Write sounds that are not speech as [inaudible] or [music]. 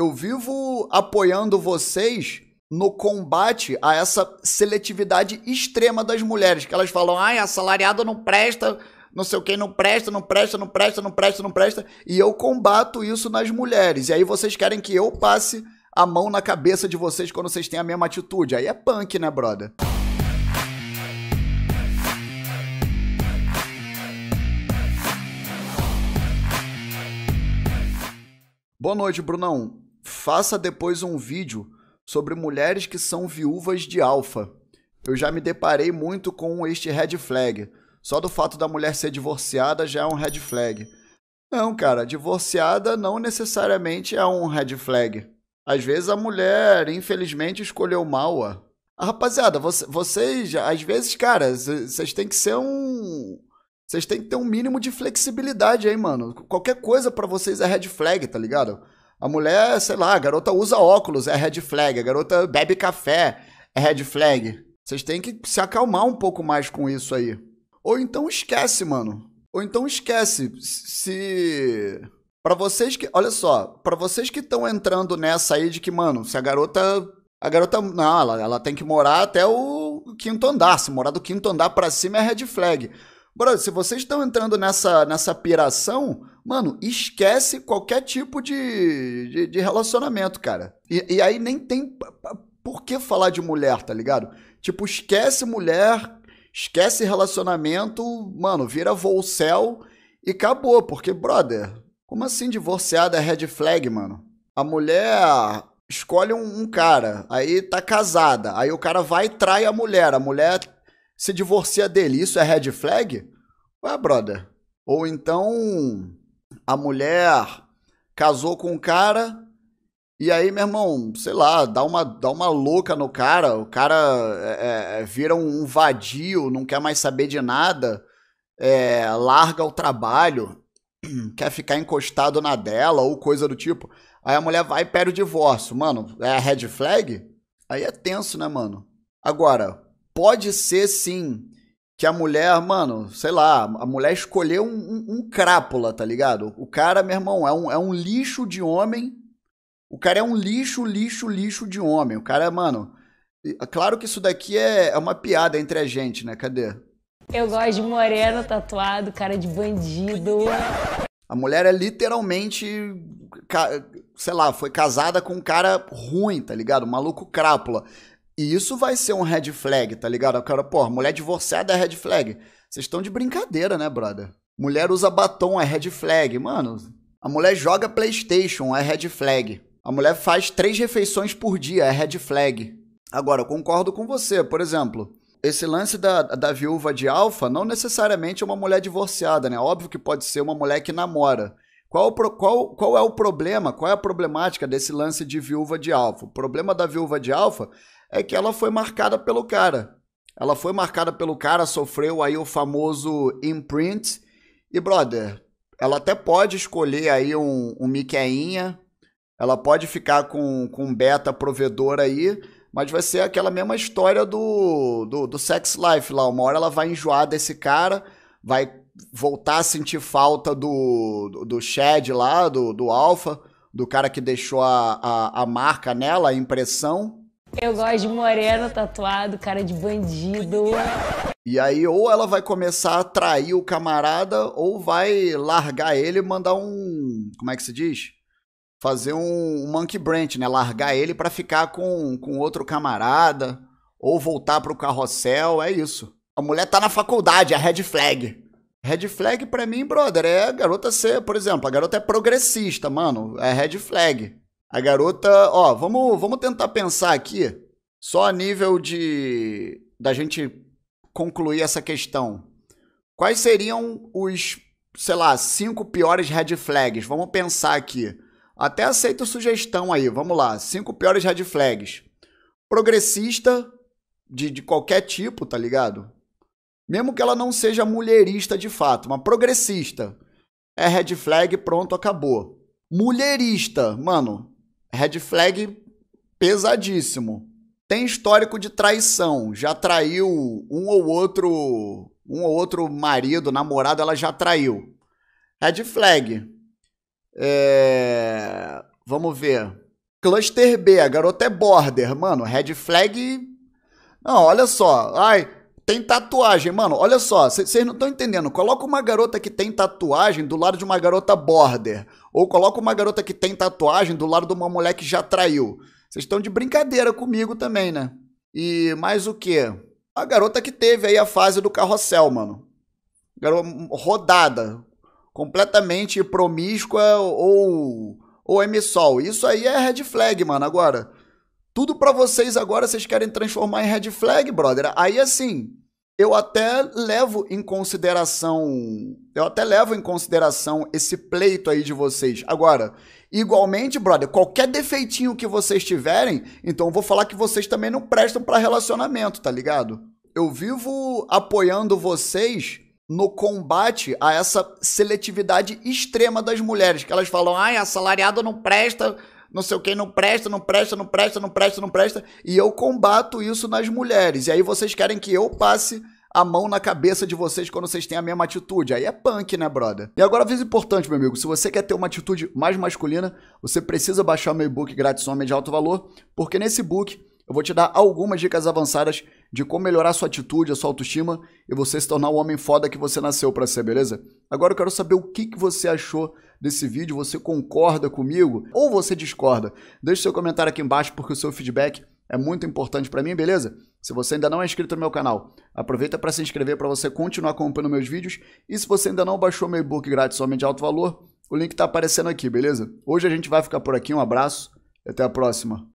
Eu vivo apoiando vocês no combate a essa seletividade extrema das mulheres, que elas falam, ai, assalariado não presta, não sei o que, não presta, não presta, não presta, não presta, não presta, e eu combato isso nas mulheres. E aí vocês querem que eu passe a mão na cabeça de vocês quando vocês têm a mesma atitude. Aí é punk, né, brother? Boa noite, Brunão. Faça depois um vídeo sobre mulheres que são viúvas de alfa. Eu já me deparei muito com este red flag. Só do fato da mulher ser divorciada já é um red flag. Não, cara, divorciada não necessariamente é um red flag. Às vezes a mulher, infelizmente, escolheu mal. Ó. Ah, rapaziada, você, vocês, às vezes, cara, vocês têm que ser um. Vocês têm que ter um mínimo de flexibilidade aí, mano. Qualquer coisa para vocês é red flag, tá ligado? A mulher, sei lá, a garota usa óculos, é red flag. A garota bebe café, é red flag. Vocês têm que se acalmar um pouco mais com isso aí. Ou então esquece, mano. Ou então esquece. Se. Para vocês que. Olha só, para vocês que estão entrando nessa aí de que, mano, se a garota. A garota. Não, ela, ela tem que morar até o quinto andar. Se morar do quinto andar para cima é red flag. Bro, se vocês estão entrando nessa, nessa piração, mano, esquece qualquer tipo de, de, de relacionamento, cara. E, e, aí nem tem por que falar de mulher, tá ligado? Tipo, esquece mulher, esquece relacionamento, mano, vira voo céu e acabou. Porque, brother, como assim divorciada é red flag, mano? A mulher escolhe um, um cara, aí tá casada, aí o cara vai e trai a mulher, a mulher se divorcia dele. Isso é red flag? Ué, brother. Ou então a mulher casou com um cara e aí, meu irmão, sei lá, dá uma, dá uma louca no cara, o cara é, é, é vira um vadio, não quer mais saber de nada, é, larga o trabalho, [clears throat] quer ficar encostado na dela ou coisa do tipo. Aí a mulher vai e pede o divórcio. Mano, é a red flag? Aí é tenso, né, mano? Agora, pode ser sim que a mulher, mano, sei lá, a mulher escolheu um, um, um, crápula, tá ligado? O cara, meu irmão, é um, é um lixo de homem. O cara é um lixo, lixo, lixo de homem. O cara, mano. Claro que isso daqui é, é uma piada entre a gente, né? Cadê? Eu gosto de moreno tatuado, cara de bandido. A mulher é literalmente, sei lá, foi casada com um cara ruim, tá ligado? Um maluco crápula. E isso vai ser um red flag, tá ligado? O cara, pô, mulher divorciada é red flag. Vocês estão de brincadeira, né, brother? Mulher usa batom é red flag. Mano, a mulher joga PlayStation é red flag. A mulher faz três refeições por dia é red flag. Agora, eu concordo com você, por exemplo. Esse lance da, da viúva de alfa não necessariamente é uma mulher divorciada, né? Óbvio que pode ser uma mulher que namora. Qual, qual, qual é o problema? Qual é a problemática desse lance de viúva de alfa? O problema da viúva de alfa é que ela foi marcada pelo cara. Ela foi marcada pelo cara, sofreu aí o famoso imprint. E, brother, ela até pode escolher aí um, um Miqueinha, ela pode ficar com, com um beta provedor aí, mas vai ser aquela mesma história do, do, do sex life lá. Uma hora ela vai enjoar desse cara, vai voltar a sentir falta do, do, do Shed lá, do, do Alpha, do cara que deixou a, a, a marca nela, a impressão. Eu gosto de moreno tatuado, cara de bandido. E aí, ou ela vai começar a trair o camarada, ou vai largar ele e mandar um. Como é que se diz? Fazer um, um monkey branch, né? Largar ele para ficar com, com outro camarada, ou voltar pro carrossel, é isso. A mulher tá na faculdade, é red flag. Red flag pra mim, brother, é a garota ser, por exemplo, a garota é progressista, mano, é red flag. A garota, ó, vamos, vamos tentar pensar aqui, só a nível de da gente concluir essa questão. Quais seriam os, sei lá, cinco piores red flags? Vamos pensar aqui. Até aceito sugestão aí, vamos lá. Cinco piores red flags. Progressista de, de qualquer tipo, tá ligado? Mesmo que ela não seja mulherista de fato, mas progressista. É red flag, pronto, acabou. Mulherista, mano, red flag pesadíssimo. Tem histórico de traição, já traiu um ou outro, um ou outro marido, namorado, ela já traiu. Red flag. É... Vamos ver. Cluster B, a garota é border, mano. Red flag. Não, olha só. Ai, tem tatuagem. Mano, olha só, vocês não estão entendendo. Coloca uma garota que tem tatuagem do lado de uma garota border. Ou coloca uma garota que tem tatuagem do lado de uma mulher que já traiu. Vocês estão de brincadeira comigo também, né? E mais o quê? A garota que teve aí a fase do carrossel, mano. Garota hum, rodada. Completamente promíscua ou, ou emissol. Isso aí é red flag, mano. Agora, tudo para vocês agora vocês querem transformar em red flag, brother. Aí assim, eu até levo em consideração, eu até levo em consideração esse pleito aí de vocês. Agora, igualmente, brother, qualquer defeitinho que vocês tiverem, então eu vou falar que vocês também não prestam para relacionamento, tá ligado? Eu vivo apoiando vocês no combate a essa seletividade extrema das mulheres, que elas falam, ai, assalariado não presta, não sei o que, não presta, não presta, não presta, não presta, não presta. E eu combato isso nas mulheres. E aí vocês querem que eu passe a mão na cabeça de vocês quando vocês têm a mesma atitude. Aí é punk, né, brother? E agora, aviso importante, meu amigo: se você quer ter uma atitude mais masculina, você precisa baixar meu e-book grátis homem de alto valor, porque nesse book eu vou te dar algumas dicas avançadas de como melhorar sua atitude, a sua autoestima e você se tornar o homem foda que você nasceu para ser, beleza? Agora eu quero saber o que, que você achou desse vídeo, você concorda comigo ou você discorda. Deixe seu comentário aqui embaixo porque o seu feedback é muito importante para mim, beleza? Se você ainda não é inscrito no meu canal, aproveita para se inscrever para você continuar acompanhando meus vídeos. E se você ainda não baixou meu e-book grátis somente de alto valor, o link está aparecendo aqui, beleza? Hoje a gente vai ficar por aqui, um abraço e até a próxima.